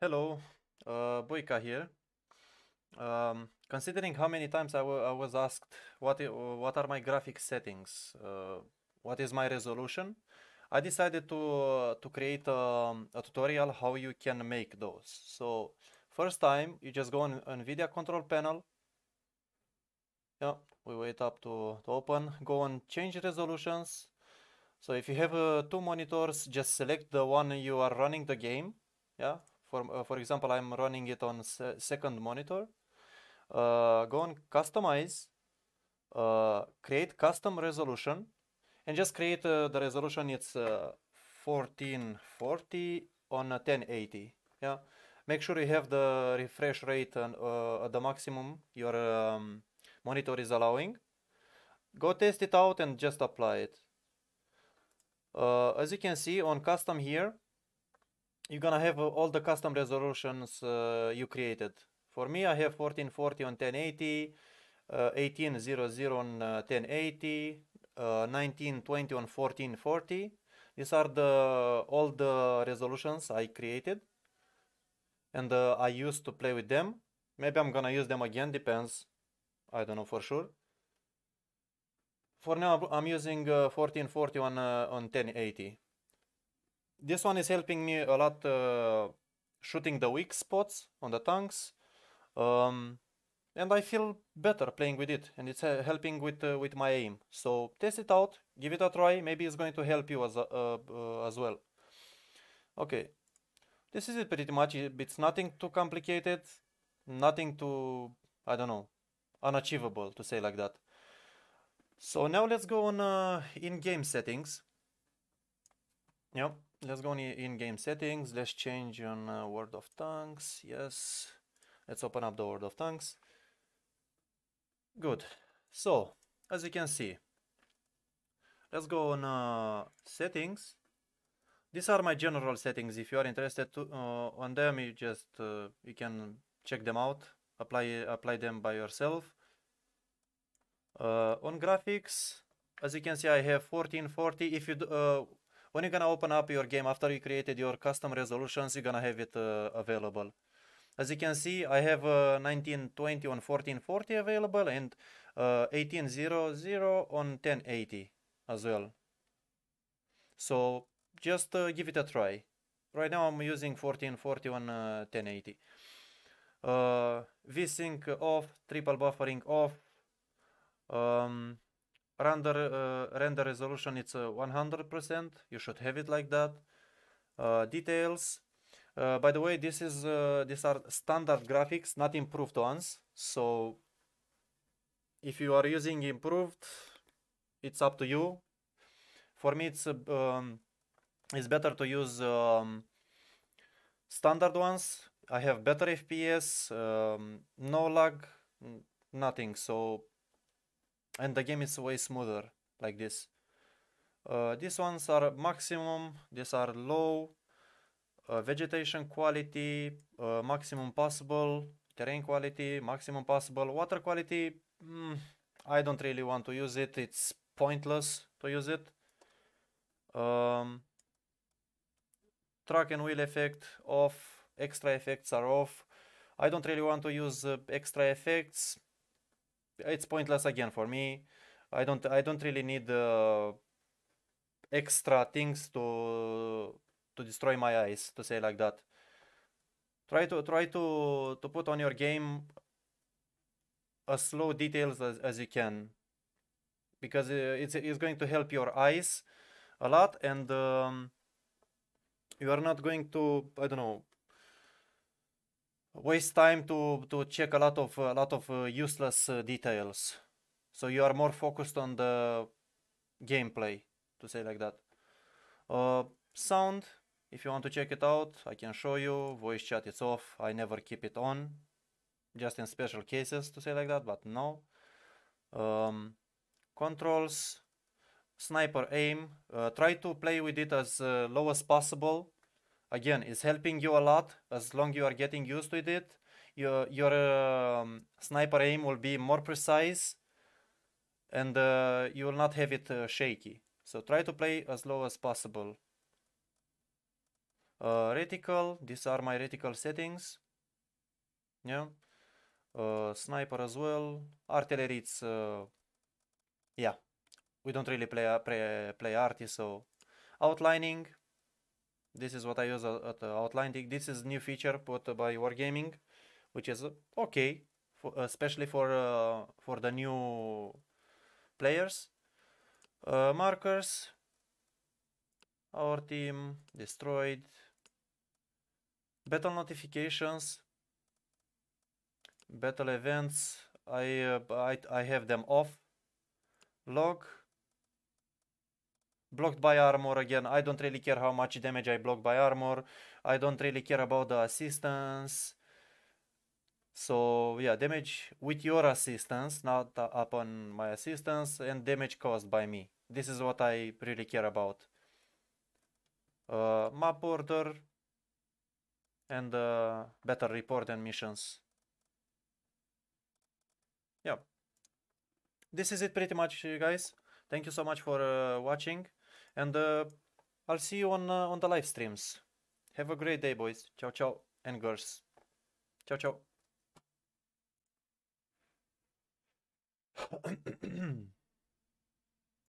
Hello, uh, here. Um, considering how many times I, was asked what, what are my graphic settings, uh, what is my resolution, I decided to, uh, to create a, um, a, tutorial how you can make those. So first time you just go on NVIDIA control panel. Yeah, we wait up to, to open, go on change resolutions. So if you have uh, two monitors, just select the one you are running the game. Yeah, for, uh, for example, I'm running it on se second monitor. Uh, go on customize, uh, create custom resolution, and just create the resolution. It's 1440 on 1080. Yeah make sure you have the refresh rate and, uh, at the maximum your um, monitor is allowing. Go test it out and just apply it. Uh, as you can see on custom here, you're gonna have uh, all the custom resolutions uh, you created. For me, I have 1440 on 1080, 1800 uh, on 1080, 1920 on 1440. These are the all the resolutions I created and uh, I used to play with them. Maybe I'm gonna use them again, depends. I don't know for sure. For now, I'm using uh, 1440 on, uh, on 1080 this one is helping me a lot uh, shooting the weak spots on the tanks. Um, and I feel better playing with it and it's uh, helping with uh, with my aim. So test it out, give it a try, maybe it's going to help you as, uh, uh as well. Okay, this is it pretty much, it's nothing too complicated, nothing too, I don't know, unachievable to say like that. So now let's go on uh, in-game settings. Yep let's go in game settings let's change on uh, word of tanks yes let's open up the word of tanks good so as you can see let's go on uh, settings these are my general settings if you are interested to, uh, on them you just uh, you can check them out apply apply them by yourself uh, on graphics as you can see i have 1440 if you uh, when you're gonna open up your game after you created your custom resolutions, you're gonna have it uh, available. As you can see, I have uh, 1920 on 1440 available and uh, 1800 on 1080 as well. So just uh, give it a try. Right now I'm using 1440 on uh, 1080. Uh, VSync off, triple buffering off, um, Render, uh, render resolution, it's 100%. Uh, you should have it like that. Uh, details. Uh, by the way, this is these are standard graphics, not improved ones. So if you are using improved, it's up to you. For me, it's um, it's better to use um, standard ones. I have better FPS, um, no lag, nothing. So and the game is way smoother like this uh, these ones are maximum these are low uh, vegetation quality uh, maximum possible terrain quality maximum possible water quality mm, I don't really want to use it it's pointless to use it um, track and wheel effect off extra effects are off I don't really want to use uh, extra effects it's pointless again for me. I don't I don't really need uh, extra things to to destroy my eyes to say like that. Try to try to to put on your game as slow details as, as you can because uh, it's it's going to help your eyes a lot and um, you are not going to I don't know waste time to to check a lot of a lot of uh, useless uh, details. So you are more focused on the gameplay, to say like that. Uh, sound, if you want to check it out, I can show you. Voice chat is off. I never keep it on, just in special cases, to say like that. But no. Um, controls, sniper aim. Uh, try to play with it as uh, low as possible again it's helping you a lot as long you are getting used to it your your um, sniper aim will be more precise and uh, you will not have it uh, shaky so try to play as low as possible uh, reticle these are my reticle settings yeah uh, sniper as well artillery it's uh, yeah we don't really play uh, play play arty so outlining this is what I use uh, at uh, Outline. This is new feature put by Wargaming, which is uh, okay, for, especially for uh, for the new players. Uh, markers, our team destroyed, battle notifications, battle events. I uh, I I have them off. Log blocked by armor again. I don't really care how much damage I block by armor. I don't really care about the assistance. So yeah, damage with your assistance, not uh, upon my assistance, and damage caused by me. This is what I really care about. Uh, map order and uh, better report and missions. Yeah. This is it pretty much, guys. Thank you so much for uh, watching. And uh, I'll see you on uh, on the live streams. Have a great day, boys. Ciao, ciao, and girls. Ciao, ciao.